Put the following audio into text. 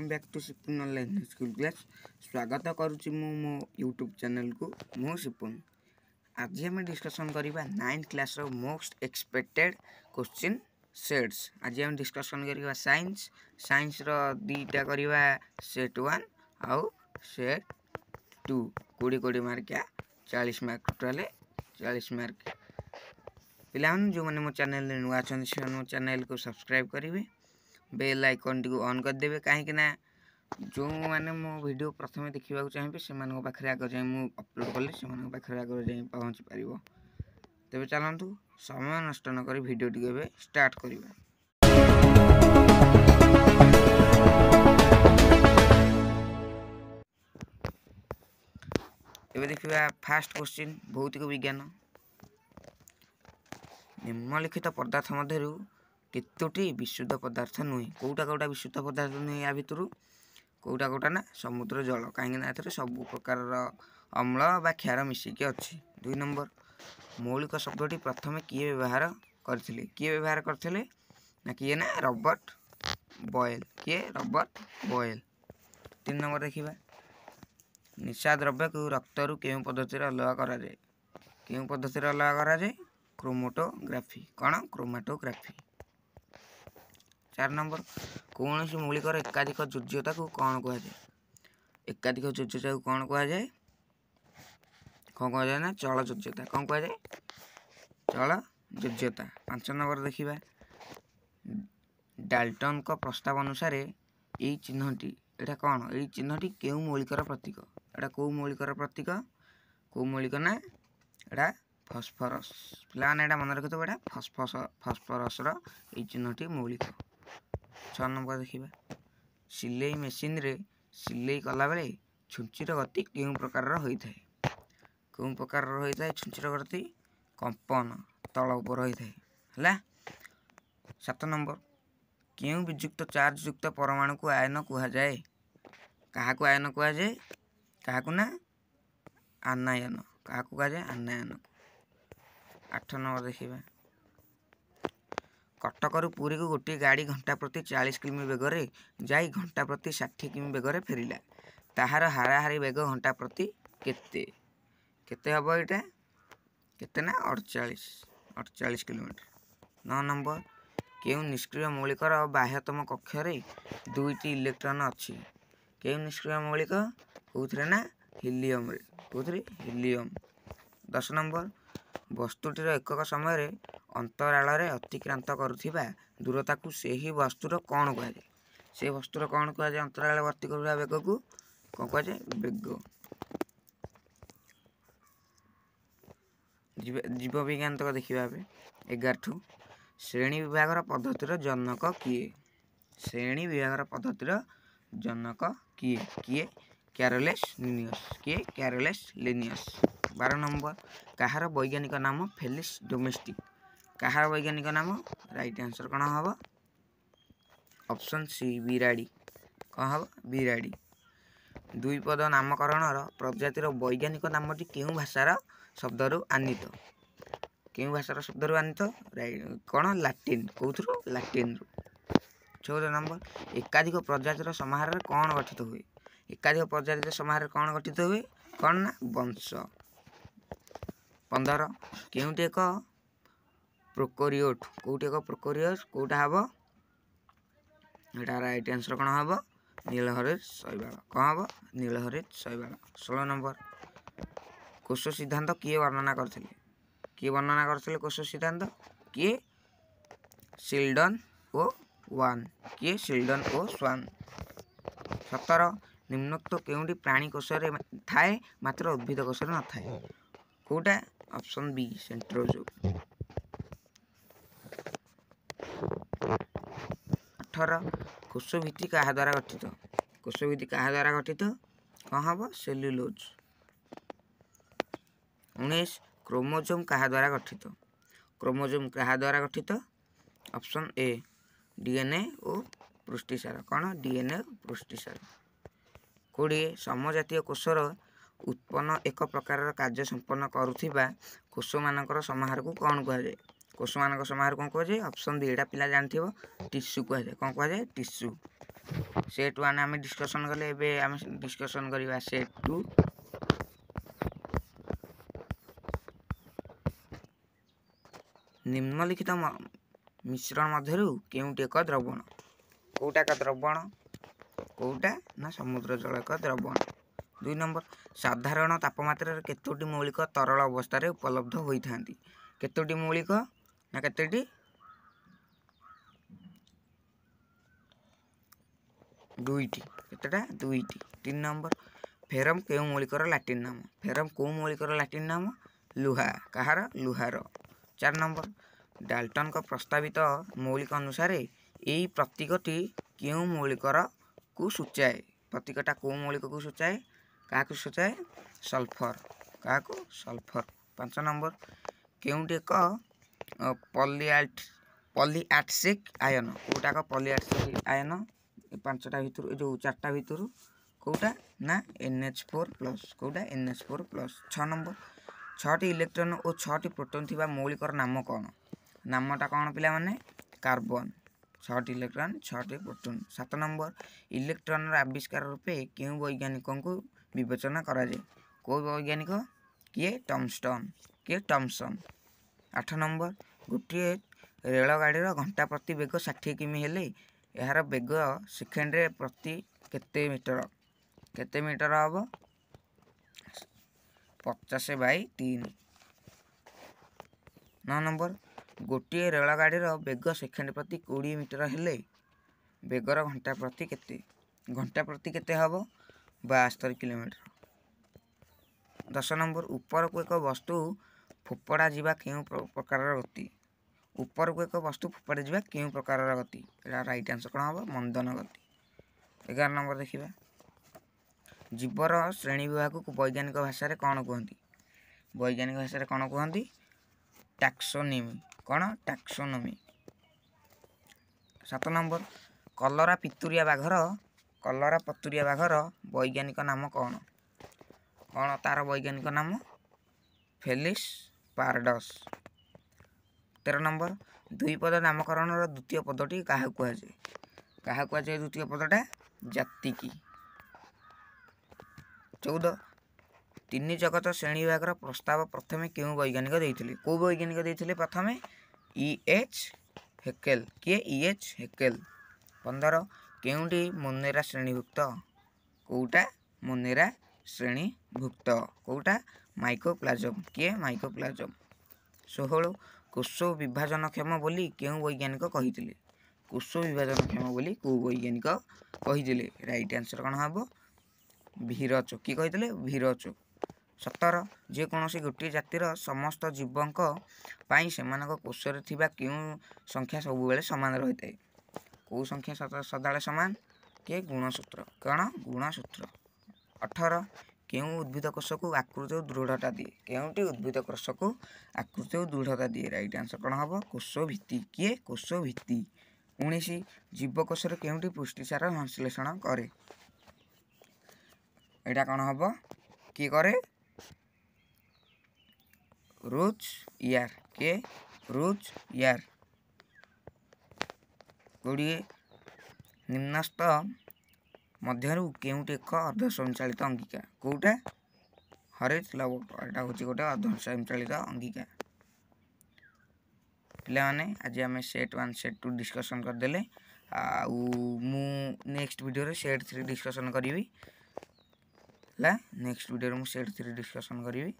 welcome back to Sipun online school class स्वागत करुच्ची मो यूट्यूब चैनल को मो सिपुन आज आम डिस्कसन करवा ninth class most expected question sets आज आम डिस्कसन करवा साइंस साइंस दीटा करवा सेट वन आउ सेट टू कोड़े कोड़े क्या चालीस मार्क टोटाल चालीस मार्क पे जो मैंने मो चेल नुआ अच्छा मो चेल को सब्सक्राइब करेंगे ବେଲ୍ ଆଇକନ୍ଟିକୁ ଅନ୍ କରିଦେବେ କାହିଁକିନା ଯେଉଁମାନେ ମୋ ଭିଡ଼ିଓ ପ୍ରଥମେ ଦେଖିବାକୁ ଚାହିଁବେ ସେମାନଙ୍କ ପାଖରେ ଆଗ ଯାଇ ମୁଁ ଅପଲୋଡ଼ କଲେ ସେମାନଙ୍କ ପାଖରେ ଆଗ ଯାଇ ପହଞ୍ଚି ପାରିବ ତେବେ ଚାଲନ୍ତୁ ସମୟ ନଷ୍ଟ ନ କରି ଭିଡ଼ିଓଟିକୁ ଏବେ ଷ୍ଟାର୍ଟ କରିବା ଏବେ ଦେଖିବା ଫାର୍ଷ୍ଟ କ୍ୱେଶ୍ଚିନ୍ ଭୌତିକ ବିଜ୍ଞାନ ନିମ୍ନଲିଖିତ ପଦାର୍ଥ ମଧ୍ୟରୁ କେତୋଟି ବିଶୁଦ୍ଧ ପଦାର୍ଥ ନୁହେଁ କେଉଁଟା କେଉଁଟା ବିଶୁଦ୍ଧ ପଦାର୍ଥ ନୁହେଁ ୟା ଭିତରୁ କେଉଁଟା କେଉଁଟା ନା ସମୁଦ୍ର ଜଳ କାହିଁକିନା ଏଥିରେ ସବୁ ପ୍ରକାରର ଅମ୍ଳ ବା କ୍ଷାର ମିଶିକି ଅଛି ଦୁଇ ନମ୍ବର ମୌଳିକ ଶବ୍ଦଟି ପ୍ରଥମେ କିଏ ବ୍ୟବହାର କରିଥିଲେ କିଏ ବ୍ୟବହାର କରିଥିଲେ ନା କିଏ ନା ରବର୍ଟ ବଏଲ କିଏ ରବର୍ଟ ବଏଲ ତିନି ନମ୍ବର ଦେଖିବା ନିଶା ଦ୍ରବ୍ୟକୁ ରକ୍ତରୁ କେଉଁ ପଦ୍ଧତିରେ ଅଲଗା କରାଯାଏ କେଉଁ ପଦ୍ଧତିରେ ଅଲଗା କରାଯାଏ କ୍ରୋମୋଟୋଗ୍ରାଫି କ'ଣ କ୍ରୋମାଟୋଗ୍ରାଫି ଚାରି ନମ୍ବର କୌଣସି ମୌଳିକର ଏକାଧିକ ଯୋଗ୍ୟତାକୁ କ'ଣ କୁହାଯାଏ ଏକାଧିକ ଯୋଗ୍ୟତାକୁ କ'ଣ କୁହାଯାଏ କ'ଣ କୁହାଯାଏ ନା ଚଳ ଯୋଗ୍ୟତା କ'ଣ କୁହାଯାଏ ଚଳ ଯୋଗ୍ୟତା ପାଞ୍ଚ ନମ୍ବର ଦେଖିବା ଡାଲଟନଙ୍କ ପ୍ରସ୍ତାବ ଅନୁସାରେ ଏଇ ଚିହ୍ନଟି ଏଇଟା କ'ଣ ଏଇ ଚିହ୍ନଟି କେଉଁ ମୌଳିକର ପ୍ରତୀକ ଏଇଟା କେଉଁ ମୌଳିକର ପ୍ରତୀକ କେଉଁ ମୌଳିକ ନା ଏଇଟା ଫସଫରସ୍ ପିଲାମାନେ ଏଇଟା ମନେ ରଖିଥିବ ଏଇଟା ଫସଫସ ଫସଫରସ୍ର ଏଇ ଚିହ୍ନଟି ମୌଳିକ ଛଅ ନମ୍ବର ଦେଖିବା ସିଲେଇ ମେସିନ୍ରେ ସିଲେଇ କଲାବେଳେ ଛୁଞ୍ଚିର ଗତି କେଉଁ ପ୍ରକାରର ହୋଇଥାଏ କେଉଁ ପ୍ରକାରର ହୋଇଥାଏ ଛୁଞ୍ଚିର ଗତି କମ୍ପନ ତଳ ଉପର ହୋଇଥାଏ ହେଲା ସାତ ନମ୍ବର କେଉଁ ବିଯୁକ୍ତ ଚାର୍ଜଯୁକ୍ତ ପରମାଣୁକୁ ଆୟନ କୁହାଯାଏ କାହାକୁ ଆୟନ କୁହାଯାଏ କାହାକୁ ନା ଆନାୟନ କାହାକୁ କୁହାଯାଏ ଆନାୟନକୁ ଆଠ ନମ୍ବର ଦେଖିବା କଟକରୁ ପୁରୀକୁ ଗୋଟିଏ ଗାଡ଼ି ଘଣ୍ଟା ପ୍ରତି ଚାଳିଶ କିମି ବେଗରେ ଯାଇ ଘଣ୍ଟା ପ୍ରତି ଷାଠିଏ କିମି ବେଗରେ ଫେରିଲା ତାହାର ହାରାହାରି ବେଗ ଘଣ୍ଟା ପ୍ରତି କେତେ କେତେ ହେବ ଏଇଟା କେତେ ନା ଅଡ଼ଚାଳିଶ ଅଡ଼ଚାଳିଶ କିଲୋମିଟର ନଅ ନମ୍ବର କେଉଁ ନିଷ୍କ୍ରିୟ ମୌଳିକର ବାହ୍ୟତମ କକ୍ଷରେ ଦୁଇଟି ଇଲେକ୍ଟ୍ରନ୍ ଅଛି କେଉଁ ନିଷ୍କ୍ରିୟ ମୌଳିକ କେଉଁଥିରେ ନା ହିଲିୟମ୍ରେ କେଉଁଥିରେ ହିଲିୟମ୍ ଦଶ ନମ୍ବର ବସ୍ତୁଟିର ଏକକ ସମୟରେ ଅନ୍ତରାଳରେ ଅତିକ୍ରାନ୍ତ କରୁଥିବା ଦୂରତାକୁ ସେହି ବସ୍ତୁର କ'ଣ କୁହାଯାଏ ସେ ବସ୍ତୁର କ'ଣ କୁହାଯାଏ ଅନ୍ତରାଳରେ ଭର୍ତ୍ତି କରୁଥିବା ବେଗକୁ କ'ଣ କୁହାଯାଏ ବେଗ ଜୀବବିଜ୍ଞାନ ତକ ଦେଖିବା ଏବେ ଏଗାରଠୁ ଶ୍ରେଣୀ ବିଭାଗର ପଦ୍ଧତିର ଜନକ କିଏ ଶ୍ରେଣୀ ବିଭାଗର ପଦ୍ଧତିର ଜନକ କିଏ କିଏ କ୍ୟାରୋଲେସ୍ ଲିନିୟସ୍ କିଏ କ୍ୟାରୋଲେସ୍ ଲିନିୟସ୍ ବାର ନମ୍ବର କାହାର ବୈଜ୍ଞାନିକ ନାମ ଫେଲିସ୍ ଡୋମେଷ୍ଟିକ୍ କାହାର ବୈଜ୍ଞାନିକ ନାମ ରାଇଟ୍ ଆନ୍ସର୍ କ'ଣ ହେବ ଅପସନ୍ ସି ବିରାଡ଼ି କ'ଣ ହେବ ବିରାଡ଼ି ଦୁଇ ପଦ ନାମକରଣର ପ୍ରଜାତିର ବୈଜ୍ଞାନିକ ନାମଟି କେଉଁ ଭାଷାର ଶବ୍ଦରୁ ଆନିତ କେଉଁ ଭାଷାର ଶବ୍ଦରୁ ଆନିତ କ'ଣ ଲାଟିନ୍ କେଉଁଥିରୁ ଲାଟିନ୍ରୁ ଚଉଦ ନମ୍ବର ଏକାଧିକ ପ୍ରଜାତିର ସମାହାରରେ କ'ଣ ଗଠିତ ହୁଏ ଏକାଧିକ ପ୍ରଜାତିର ସମାହାରରେ କ'ଣ ଗଠିତ ହୁଏ କ'ଣ ନା ବଂଶ ପନ୍ଦର କେଉଁଟି ଏକ प्रोकोरियोट कौट प्रोकोरियस कौटा हम यार रईट आंसर कौन हम नीलहरित शैवाल कौन हम नीलहरित शैवाल षोलो नंबर कोश सिद्धांत किए वर्णना करते किए वर्णना करते कोश सिद्धांत किए सिल्डन ओ वन किए सिल्डन ओ स्वान सतर निम्नोक्त के प्राणी कोश थाए मात्र उद्भिद कोश न थाए कौटा अपसन बी सेट्रोजो ପାଠର ଭିତ୍ତି କାହା ଦ୍ୱାରା ଗଠିତ କୁଶଭିତ୍ତି କାହା ଦ୍ୱାରା ଗଠିତ କ'ଣ ହେବ ସେଲ୍ୟୁଲୋଜ ଉଣେଇଶ କ୍ରୋମୋଜୋମ୍ କାହା ଦ୍ୱାରା ଗଠିତ କ୍ରୋମୋଜୋମ୍ କାହା ଦ୍ୱାରା ଗଠିତ ଅପସନ୍ ଏ ଡିଏନ୍ଏ ଓ ପୃଷ୍ଟିସାର କ'ଣ ଡିଏନ୍ଏ ଓ ପୃଷ୍ଟିସାର କୋଡ଼ିଏ ସମଜାତୀୟ କୋଷର ଉତ୍ପନ୍ନ ଏକ ପ୍ରକାରର କାର୍ଯ୍ୟ ସମ୍ପନ୍ନ କରୁଥିବା କୋଷମାନଙ୍କର ସମାହାରକୁ କ'ଣ କୁହାଯାଏ କୋଷମାନଙ୍କ ସମାହାର କ'ଣ କୁହାଯାଏ ଅପସନ୍ ଦି ଏଇଟା ପିଲା ଜାଣିଥିବ ଟିସୁ କୁହାଯାଏ କ'ଣ କୁହାଯାଏ ଟିସୁ ସେଟ୍ ୱାନ୍ ଆମେ ଡିସ୍କସନ୍ କଲେ ଏବେ ଆମେ ଡିସ୍କସନ୍ କରିବା ସେଟ୍ ଟୁ ନିମ୍ନଲିଖିତ ମିଶ୍ରଣ ମଧ୍ୟରୁ କେଉଁଟି ଏକ ଦ୍ରବଣ କେଉଁଟା ଏକ ଦ୍ରବଣ କେଉଁଟା ନା ସମୁଦ୍ର ଜଳ ଏକ ଦ୍ରବଣ ଦୁଇ ନମ୍ବର ସାଧାରଣ ତାପମାତ୍ରାରେ କେତୋଟି ମୌଳିକ ତରଳ ଅବସ୍ଥାରେ ଉପଲବ୍ଧ ହୋଇଥାନ୍ତି କେତୋଟି ମୌଳିକ నా కత్తిడి দুইটি কেতটা দুইটি তিন নম্বর ফেরম কেউ মৌলিকর লাটিন নাম ফেরম কেউ মৌলিকর লাটিন নাম লুহা কাহার লুহার চার নম্বর ডাল্টনক প্রস্তাবিত মৌলিক অনুসারে এই প্রতীকটি কেউ মৌলিকর কু সূচায় প্রতীকটা কেউ মৌলিককু সূচায় কাহাকু সূচায় সলফর কাহাকু সলফর পাঁচ নম্বর কেউটি এক ପଲିଆଟ୍ ପଲିଆଟ୍ସିକ୍ ଆୟନ କେଉଁଟାକ ପଲିଆଟ୍ସିକ୍ ଆୟନ ଏ ପାଞ୍ଚଟା ଭିତରୁ ଏ ଯେଉଁ ଚାରିଟା ଭିତରୁ କେଉଁଟା ନା ଏନ୍ ଏଚ୍ ଫୋର୍ ପ୍ଲସ୍ କେଉଁଟା ଏନ୍ ଏଚ୍ ଫୋର୍ ପ୍ଲସ୍ ଛଅ ନମ୍ବର ଛଅଟି ଇଲେକ୍ଟ୍ରନ୍ ଓ ଛଅଟି ପ୍ରୋଟନ୍ ଥିବା ମୌଳିକର ନାମ କ'ଣ ନାମଟା କ'ଣ ପିଲାମାନେ କାର୍ବନ ଛଅଟି ଇଲେକ୍ଟ୍ରନ୍ ଛଅଟି ପ୍ରୋଟନ୍ ସାତ ନମ୍ବର ଇଲେକ୍ଟ୍ରନ୍ର ଆବିଷ୍କାର ରୂପେ କେଉଁ ବୈଜ୍ଞାନିକଙ୍କୁ ବିବେଚନା କରାଯାଏ କେଉଁ ବୈଜ୍ଞାନିକ କିଏ ଟମ୍ସଟନ୍ କିଏ ଟମ୍ସନ୍ ଆଠ ନମ୍ବର ଗୋଟିଏ ରେଳଗାଡ଼ିର ଘଣ୍ଟା ପ୍ରତି ବେଗ ଷାଠିଏ କିମି ହେଲେ ଏହାର ବେଗ ସେକେଣ୍ଡରେ ପ୍ରତି କେତେ ମିଟର କେତେ ମିଟର ହେବ ପଚାଶ ବାଇ ତିନି ନଅ ନମ୍ବର ଗୋଟିଏ ରେଳଗାଡ଼ିର ବେଗ ସେକେଣ୍ଡ ପ୍ରତି କୋଡ଼ିଏ ମିଟର ହେଲେ ବେଗର ଘଣ୍ଟା ପ୍ରତି କେତେ ଘଣ୍ଟା ପ୍ରତି କେତେ ହେବ ବାସ୍ତରୀ କିଲୋମିଟର ଦଶ ନମ୍ବର ଉପରକୁ ଏକ ବସ୍ତୁ ଫୋପଡ଼ା ଯିବା କେଉଁ ପ୍ରକାରର ଗତି ଉପରକୁ ଏକ ବସ୍ତୁ ଫୋପଡ଼ା ଯିବା କେଉଁ ପ୍ରକାରର ଗତି ଏଇଟା ରାଇଟ୍ ଆନ୍ସର କ'ଣ ହେବ ମନ୍ଦନ ଗତି ଏଗାର ନମ୍ବର ଦେଖିବା ଜୀବର ଶ୍ରେଣୀ ବିଭାଗକୁ ବୈଜ୍ଞାନିକ ଭାଷାରେ କ'ଣ କୁହନ୍ତି ବୈଜ୍ଞାନିକ ଭାଷାରେ କ'ଣ କୁହନ୍ତି ଟାକ୍ସୋନିମି କ'ଣ ଟାକ୍ସୋନୋମି ସାତ ନମ୍ବର କଲରା ପିତୁରିଆ ବାଘର କଲରା ପତୁରିଆ ବାଘର ବୈଜ୍ଞାନିକ ନାମ କ'ଣ କ'ଣ ତା'ର ବୈଜ୍ଞାନିକ ନାମ ଫେଲିସ୍ ପାରଡସ୍ ତେର ନମ୍ବର ଦୁଇ ପଦ ନାମକରଣର ଦ୍ୱିତୀୟ ପଦଟି କାହାକୁ କୁହାଯାଏ କାହା କୁହାଯାଏ ଦ୍ୱିତୀୟ ପଦଟା ଜାତିକି ଚଉଦ ତିନି ଜଗତ ଶ୍ରେଣୀବିଭାଗର ପ୍ରସ୍ତାବ ପ୍ରଥମେ କେଉଁ ବୈଜ୍ଞାନିକ ଦେଇଥିଲେ କେଉଁ ବୈଜ୍ଞାନିକ ଦେଇଥିଲେ ପ୍ରଥମେ ଇ ଏଚ୍ ହେକେଲ୍ କିଏ ଇ ଏଚ୍ ହେକେଲ୍ ପନ୍ଦର କେଉଁଟି ମୁନେରା ଶ୍ରେଣୀଭୁକ୍ତ କେଉଁଟା ମୁନେରା ଶ୍ରେଣୀଭୁକ୍ତ କେଉଁଟା ମାଇକୋପ୍ଲାଜମ୍ କିଏ ମାଇକୋପ୍ଲାଜମ୍ ଷୋହଳ କୋଷ ବିଭାଜନକ୍ଷମ ବୋଲି କେଉଁ ବୈଜ୍ଞାନିକ କହିଥିଲେ କୋଷ ବିଭାଜନକ୍ଷମ ବୋଲି କେଉଁ ବୈଜ୍ଞାନିକ କହିଥିଲେ ରାଇଟ୍ ଆନ୍ସର୍ କ'ଣ ହେବ ଭିରଚ କିଏ କହିଥିଲେ ଭିରଚ ସତର ଯେକୌଣସି ଗୋଟିଏ ଜାତିର ସମସ୍ତ ଜୀବଙ୍କ ପାଇଁ ସେମାନଙ୍କ କୋଷରେ ଥିବା କେଉଁ ସଂଖ୍ୟା ସବୁବେଳେ ସମାନ ରହିଥାଏ କେଉଁ ସଂଖ୍ୟା ସଦାବେଳେ ସମାନ କିଏ ଗୁଣସୂତ୍ର କ'ଣ ଗୁଣସୂତ୍ର ଅଠର କେଉଁ ଉଦ୍ଭିଦକୋଷକୁ ଆକୃତି ଓ ଦୃଢ଼ତା ଦିଏ କେଉଁଟି ଉଦ୍ଭିଦକୋଷକୁ ଆକୃତି ଓ ଦୃଢ଼ତା ଦିଏ ରାଇଟ୍ ଆନ୍ସର୍ କ'ଣ ହେବ କୋଷ ଭିତ୍ତି କିଏ କୋଷ ଭିତ୍ତି ଉଣେଇଶ ଜୀବକୋଷରେ କେଉଁଟି ପୁଷ୍ଟିସାର ସଂଶ୍ଳେଷଣ କରେ ଏଇଟା କ'ଣ ହେବ କିଏ କରେ ରୁଚ୍ ଇୟାର କିଏ ରୁଚ୍ ଇୟାର କୋଡ଼ିଏ ନିମ୍ନସ୍ଥ मध्य क्योंटे एक अर्ध अंगिका कौटा हरेज यहाँ हूँ गोटे अर्ध अंगिका पे आज आम set one set two discussion करदे भिड भिडियो सेट थ्री डिस्कसन करी next video set three discussion करी